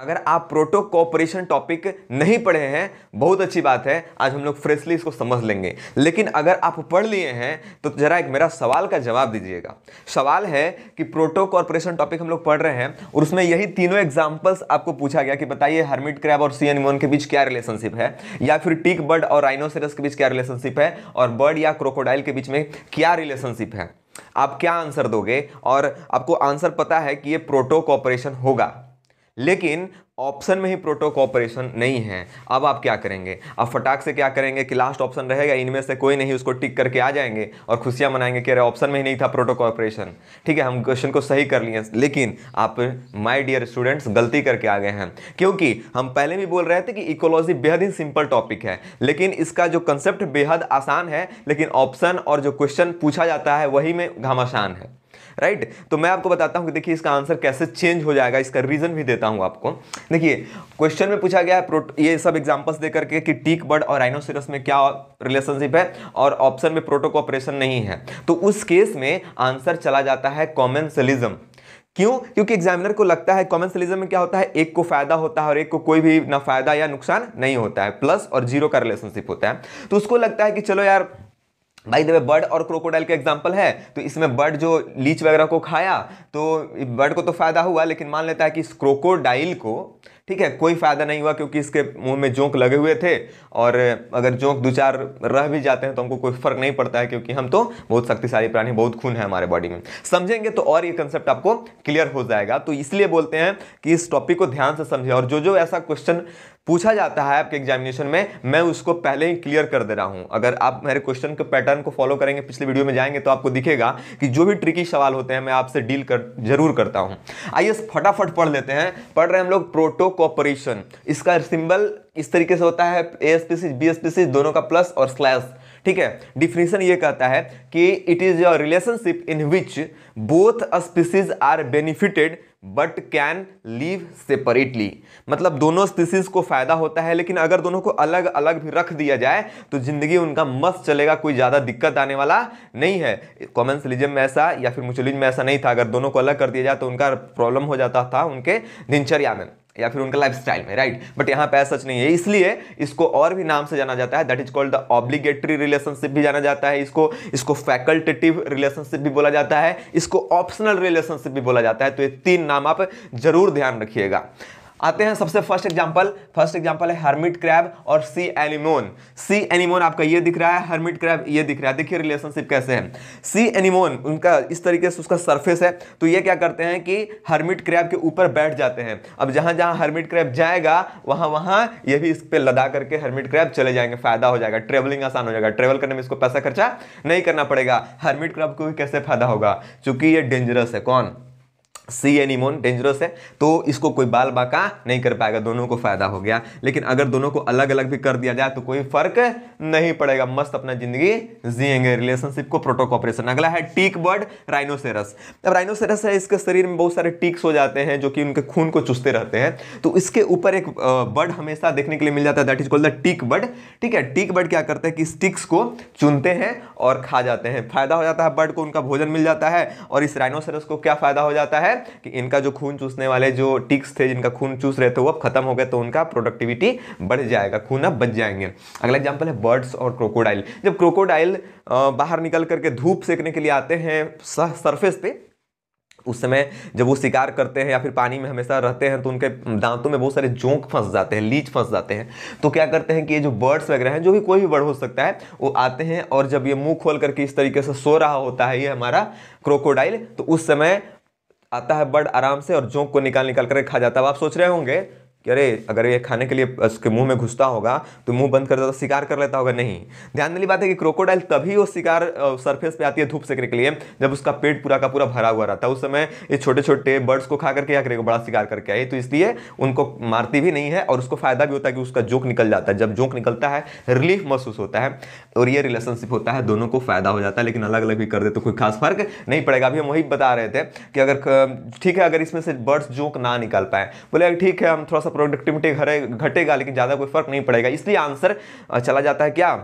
अगर आप proto corporation topic नहीं पढ़े हैं बहुत अच्छी बात है आज हम लोग फ्रेशली इसको समझ लेंगे लेकिन अगर आप पढ़ लिए हैं तो जरा एक मेरा सवाल का जवाब दीजिएगा सवाल है कि प्रोटो कॉर्पोरेशन टॉपिक हम लोग पढ़ रहे हैं और उसमें यही तीनों एग्जाम्पल्स आपको पूछा गया कि बताइए हर्मिट क्रैब और सी एनिमोन के बीच क्या रिलेशनशिप है या फिर टिक बर्ड और राइनोसेरस के बीच क्या रिलेशनशिप है और बर्ड या क्रोकोडाइल के बीच में क्या रिलेशनशिप है आप क्या आंसर दोगे और आपको आंसर पता है कि ये प्रोटो कॉपरेशन होगा लेकिन ऑप्शन में ही प्रोटो कॉपरेशन नहीं है अब आप क्या करेंगे अब फटाक से क्या करेंगे कि लास्ट ऑप्शन रहेगा इनमें से कोई नहीं उसको टिक करके आ जाएंगे और खुशियाँ मनाएंगे कि अरे ऑप्शन में ही नहीं था प्रोटो कॉपरेशन ठीक है हम क्वेश्चन को सही कर लिए लेकिन आप माय डियर स्टूडेंट्स गलती करके आ गए हैं क्योंकि हम पहले भी बोल रहे थे कि इकोलॉजी बेहद ही सिंपल टॉपिक है लेकिन इसका जो कंसेप्ट बेहद आसान है लेकिन ऑप्शन और जो क्वेश्चन पूछा जाता है वही में घमासान है राइट तो मैं आपको बताता हूँ कि देखिए इसका आंसर कैसे चेंज हो जाएगा इसका रीज़न भी देता हूँ आपको देखिए क्वेश्चन में पूछा गया है ये सब एग्जाम्पल्स दे करके कि टीक बर्ड और राइनोसिरस में क्या रिलेशनशिप है और ऑप्शन में प्रोटोकॉपरेशन नहीं है तो उस केस में आंसर चला जाता है कॉमेंसलिज्म क्यों क्योंकि एग्जामिनर को लगता है कॉमेंसलिज्म में क्या होता है एक को फायदा होता है और एक को कोई भी ना फायदा या नुकसान नहीं होता है प्लस और जीरो का रिलेशनशिप होता है तो उसको लगता है कि चलो यार भाई देवे बर्ड और क्रोकोडाइल का एग्जाम्पल है तो इसमें बर्ड जो लीच वगैरह को खाया तो बर्ड को तो फ़ायदा हुआ लेकिन मान लेता है कि इस क्रोकोडाइल को ठीक है कोई फ़ायदा नहीं हुआ क्योंकि इसके मुंह में जोंक लगे हुए थे और अगर जोंक दो चार रह भी जाते हैं तो हमको कोई फ़र्क नहीं पड़ता है क्योंकि हम तो बहुत शक्तिशाली प्राणी बहुत खून है हमारे बॉडी में समझेंगे तो और ये कंसेप्ट आपको क्लियर हो जाएगा तो इसलिए बोलते हैं कि इस टॉपिक को ध्यान से समझें और जो जो ऐसा क्वेश्चन पूछा जाता है आपके एग्जामिनेशन में मैं उसको पहले ही क्लियर कर दे रहा हूँ अगर आप मेरे क्वेश्चन के पैटर्न को फॉलो करेंगे पिछले वीडियो में जाएंगे तो आपको दिखेगा कि जो भी ट्रिकी सवाल होते हैं मैं आपसे डील कर जरूर करता हूँ आइए फटाफट पढ़ लेते हैं पढ़ रहे हैं हम लोग प्रोटो कॉपरेशन इसका सिंबल इस तरीके से होता है A S P C B S P C दोनों का प्लस और स्लैश ठीक है डिफिनेशन ये कहता है कि it is your relationship in which both species are benefited but can live separately मतलब दोनों स्पीसीज को फ़ायदा होता है लेकिन अगर दोनों को अलग अलग भी रख दिया जाए तो ज़िंदगी उनका मस्त चलेगा कोई ज़्यादा दिक्कत आने वाला नहीं है कॉमन सिलिजम में ऐसा या फिर मुचलिज में ऐसा नहीं था अगर दोनों को अलग कर दिया जाए तो उनका प्रॉब्लम हो जाता था उनके दिनचर्या में या फिर उनका लाइफ स्टाइल में राइट बट यहाँ पे सच नहीं है इसलिए इसको और भी नाम से जाना जाता है that is called the obligatory relationship भी जाना जाता है इसको इसको फैकल्टेटिव रिलेशनशिप भी बोला जाता है इसको ऑप्शनल रिलेशनशिप भी बोला जाता है तो ये तीन नाम आप जरूर ध्यान रखिएगा आते हैं सबसे फर्स्ट एग्जाम्पल फर्स्ट एग्जाम्पल है हर्मिट क्रैब और सी एनिमोन सी एनिमोन आपका ये दिख रहा है हर्मिट क्रैब ये दिख रहा है देखिए रिलेशनशिप कैसे है सी एनिमोन उनका इस तरीके से उसका सरफेस है तो ये क्या करते हैं कि हर्मिट क्रैब के ऊपर बैठ जाते हैं अब जहाँ जहाँ हर्मिट क्रैब जाएगा वहाँ वहाँ ये भी इस पर लदा करके हर्मिट क्रैब चले जाएंगे फायदा हो जाएगा ट्रेवलिंग आसान हो जाएगा ट्रेवल करने में इसको पैसा खर्चा नहीं करना पड़ेगा हर्मिट क्रैब को भी कैसे फायदा होगा चूंकि ये डेंजरस है कौन सी एनिमोन डेंजरस है तो इसको कोई बाल बाका नहीं कर पाएगा दोनों को फायदा हो गया लेकिन अगर दोनों को अलग अलग भी कर दिया जाए तो कोई फर्क नहीं पड़ेगा मस्त अपना जिंदगी जिएंगे रिलेशनशिप को प्रोटोकॉपरेशन अगला है टीक बर्ड राइनोसेरस अब राइनोसेरस है इसके शरीर में बहुत सारे टीक्स हो जाते हैं जो कि उनके खून को चुसते रहते हैं तो इसके ऊपर एक बर्ड हमेशा देखने के लिए मिल जाता है that is called the tick bird ठीक है टीक बर्ड क्या करते हैं कि इस टिक्स को चुनते हैं और खा जाते हैं फायदा हो जाता है बर्ड को उनका भोजन मिल जाता है और इस राइनोसेरस को क्या फायदा हो जाता है है कि इनका जो खून चूसने वाले जो टिक्स थे जिनका खून चूस रहे थे वो अब खत्म हो गए तो उनका प्रोडक्टिविटी बढ़ जाएगा खून अब बच जाएंगे अगला एग्जाम्पल है बर्ड्स और क्रोकोडाइल जब क्रोकोडाइल बाहर निकल करके धूप सेकने के लिए आते हैं सरफेस पे उस समय जब वो शिकार करते हैं या फिर पानी में हमेशा रहते हैं तो उनके दांतों में बहुत सारे जोंक फंस जाते हैं लीच फंस जाते हैं तो क्या करते हैं कि ये जो बर्ड्स वगैरह हैं जो भी कोई भी बर्ड हो सकता है वो आते हैं और जब ये मुंह खोल करके इस तरीके से सो रहा होता है ये हमारा क्रोकोडाइल तो उस समय आता है बर्ड आराम से और जोंक को निकाल निकाल कर खा जाता है आप सोच रहे होंगे कि अरे अगर ये खाने के लिए उसके मुंह में घुसता होगा तो मुंह बंद कर देता तो शिकार कर लेता होगा नहीं ध्यान वाली बात है कि क्रोकोडाइल तभी वो शिकार सरफेस पे आती है धूप सेकने के लिए जब उसका पेट पूरा का पूरा भरा हुआ रहता है उस समय ये छोटे छोटे बर्ड्स को खा करके या करेगा बड़ा शिकार करके आई तो इसलिए उनको मारती भी नहीं है और उसको फायदा भी होता है कि उसका जोक निकल जाता है जब जोक निकलता है रिलीफ महसूस होता है और ये रिलेशनशिप होता है दोनों को फायदा हो जाता है लेकिन अलग अलग भी कर दे तो कोई खास फर्क नहीं पड़ेगा अभी हम वही बता रहे थे कि अगर ठीक है अगर इसमें से बर्ड्स जोक ना निकाल पाए बोले ठीक है हम थोड़ा सा प्रोडक्टिविटी घरे घटेगा लेकिन ज़्यादा कोई फर्क नहीं पड़ेगा इसलिए आंसर चला जाता है क्या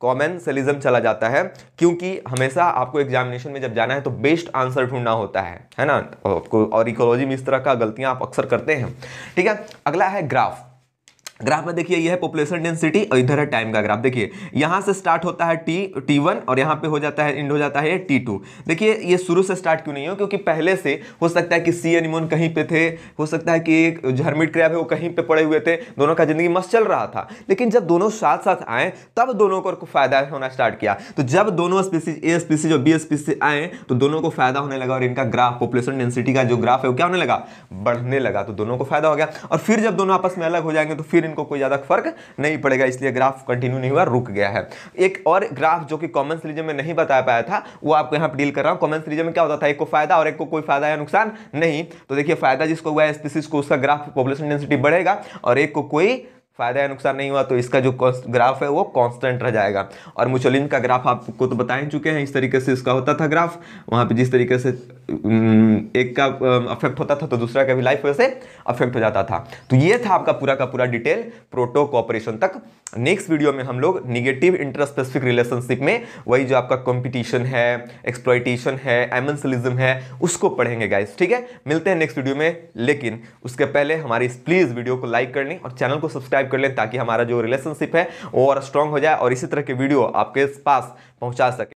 कॉमन सेलिज्म चला जाता है क्योंकि हमेशा आपको एग्जामिनेशन में जब जाना है तो बेस्ट आंसर ढूंढना होता है है ना आपको और इकोलॉजी में इस तरह का गलतियां आप अक्सर करते हैं ठीक है अगला है ग्राफ ग्राफ में देखिए यह है पॉपुलेशन डेंसिटी और इधर है टाइम का ग्राफ देखिए यहाँ से स्टार्ट होता है टी टी वन और यहाँ पे हो जाता है एंड हो जाता है टी टू देखिए ये शुरू से स्टार्ट क्यों नहीं हो क्योंकि पहले से हो सकता है कि सी एनिमोन कहीं पे थे हो सकता है कि एक झरमिट क्रैप है वो कहीं पे पड़े हुए थे दोनों का ज़िंदगी मस्त चल रहा था लेकिन जब दोनों साथ साथ आए तब दोनों को फ़ायदा होना स्टार्ट किया तो जब दोनों स्पीसीज ए स्पीसीज और बी स्पीसी आए तो दोनों को फ़ायदा होने लगा और इनका ग्राफ पॉपुलेशन डेंसिटी का जो ग्राफ है वो क्या होने लगा बढ़ने लगा तो दोनों को फ़ायदा हो गया और फिर जब दोनों आपस में अलग हो जाएंगे तो फिर इनको कोई ज़्यादा फर्क नहीं पड़ेगा इसलिए ग्राफ कंटिन्यू नहीं हुआ रुक गया है एक और ग्राफ जो कि कॉमन सीरीज में नहीं बता पाया था वो आपको यहाँ पर डील कर रहा हूँ कॉमन सीरीज में क्या होता था एक को फायदा और एक को कोई फायदा या नुकसान नहीं तो देखिए फायदा जिसको हुआ है स्पीसीज को उसका ग्राफ पॉपुलेशन डेंसिटी बढ़ेगा और एक को कोई फ़ायदा या नुकसान नहीं हुआ तो इसका जो ग्राफ है वो कांस्टेंट रह जाएगा और मुचोलिन का ग्राफ आपको तो बता ही चुके हैं इस तरीके से इसका होता था ग्राफ वहाँ पे जिस तरीके से एक का अफेक्ट होता था तो दूसरा का भी लाइफ वैसे अफेक्ट हो जाता था तो ये था आपका पूरा का पूरा डिटेल प्रोटो कॉपरेशन तक नेक्स्ट वीडियो में हम लोग निगेटिव इंटरस्पेसिफिक रिलेशनशिप में वही जो आपका कॉम्पिटिशन है एक्सप्लाइटेशन है एमनसलिज्म है उसको पढ़ेंगे गाइस ठीक है मिलते हैं नेक्स्ट वीडियो में लेकिन उसके पहले हमारी प्लीज़ वीडियो को लाइक करनी और चैनल को सब्सक्राइब सब्सक्राइब कर लें ताकि हमारा जो रिलेशनशिप है वो और स्ट्रॉन्ग हो जाए और इसी तरह के वीडियो आपके पास पहुँचा सके